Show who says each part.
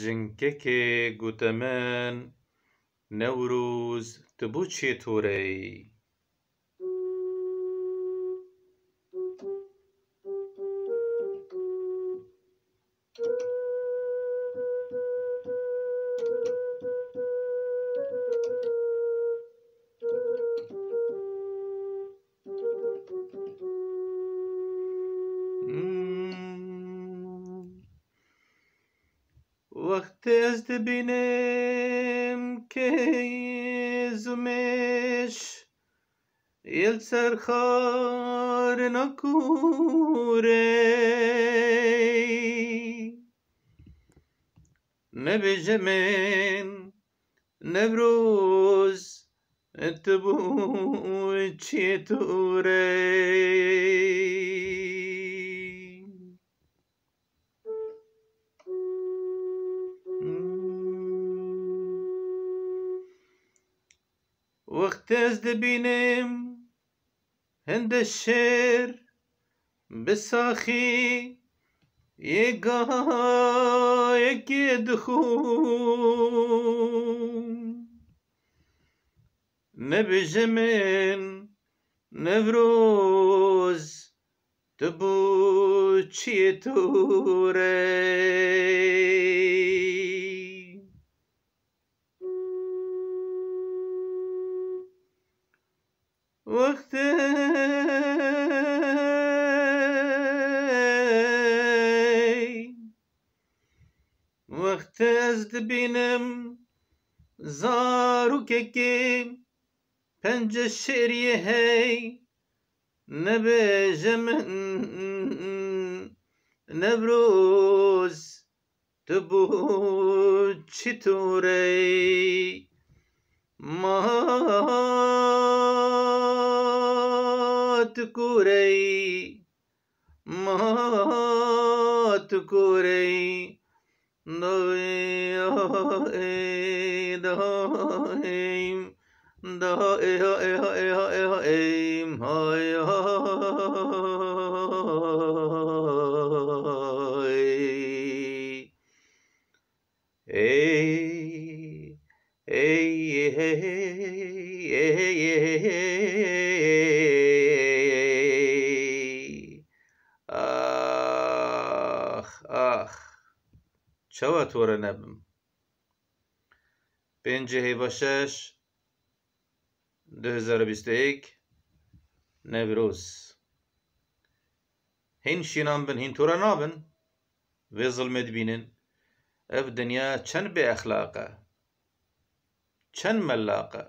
Speaker 1: ژنکێکێ گوتمن نوروز تبوو چێ تۆرەی وقت از دبینم که زمش یل سرخار نکوره نبی جمین نبروز اتبو چی توره از دبینم هند شیر بساخی یەگەهەیەکێ دخوم نەبێژە من تبو چی تو ری وقتی وقت ازد بينم زارو كيكي که پنج شعری هی نبیجم نبروز تبو چطوري چطوره ما மோத்து கூரை மோத்து கூரை hey, hey, hey, hey, hey, hey, hey, hey چەوە تۆرە نەبم پێنجێ هەیبە شەش 2021 نەورۆز هین شینان بن هین تۆرە نابن وێ زڵمت بینن ئەف دنیا چەند بێ ئەخلاقە چەند مەلاقە